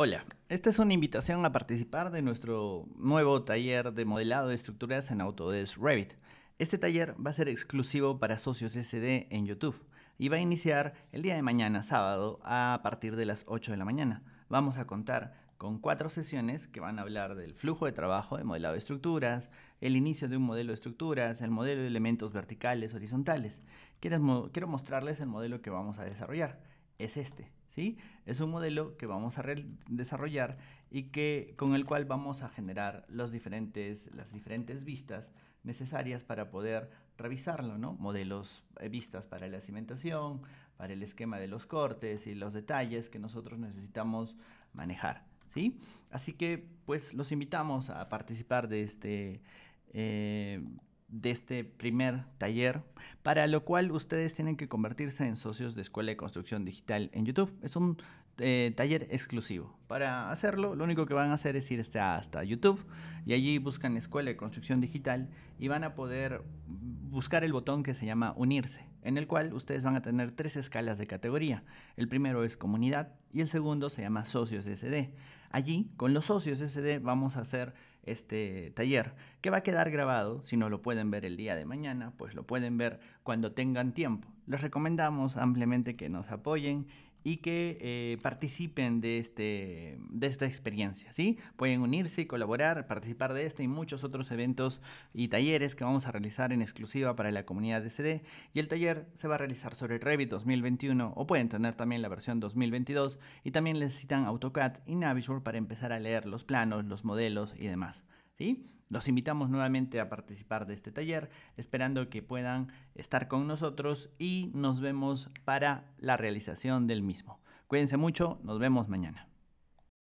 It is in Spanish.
Hola, esta es una invitación a participar de nuestro nuevo taller de modelado de estructuras en Autodesk Revit. Este taller va a ser exclusivo para socios SD en YouTube y va a iniciar el día de mañana, sábado, a partir de las 8 de la mañana. Vamos a contar con cuatro sesiones que van a hablar del flujo de trabajo de modelado de estructuras, el inicio de un modelo de estructuras, el modelo de elementos verticales, horizontales. Quiero, quiero mostrarles el modelo que vamos a desarrollar es este. ¿Sí? Es un modelo que vamos a desarrollar y que, con el cual vamos a generar los diferentes, las diferentes vistas necesarias para poder revisarlo, ¿no? Modelos, eh, vistas para la cimentación, para el esquema de los cortes y los detalles que nosotros necesitamos manejar, ¿sí? Así que, pues, los invitamos a participar de este eh, de este primer taller, para lo cual ustedes tienen que convertirse en socios de Escuela de Construcción Digital en YouTube. Es un eh, taller exclusivo. Para hacerlo, lo único que van a hacer es ir hasta, hasta, YouTube y allí buscan Escuela de Construcción Digital y van a poder buscar el botón que se llama Unirse en el cual ustedes van a tener tres escalas de categoría. El primero es comunidad y el segundo se llama socios SD. Allí, con los socios SD, vamos a hacer este taller que va a quedar grabado. Si no lo pueden ver el día de mañana, pues lo pueden ver cuando tengan tiempo. Les recomendamos ampliamente que nos apoyen y que eh, participen de, este, de esta experiencia. ¿sí? Pueden unirse y colaborar, participar de este y muchos otros eventos y talleres que vamos a realizar en exclusiva para la comunidad de CD. Y el taller se va a realizar sobre Revit 2021 o pueden tener también la versión 2022 y también necesitan AutoCAD y Navisure para empezar a leer los planos, los modelos y demás. ¿sí? Los invitamos nuevamente a participar de este taller, esperando que puedan estar con nosotros y nos vemos para la realización del mismo. Cuídense mucho, nos vemos mañana.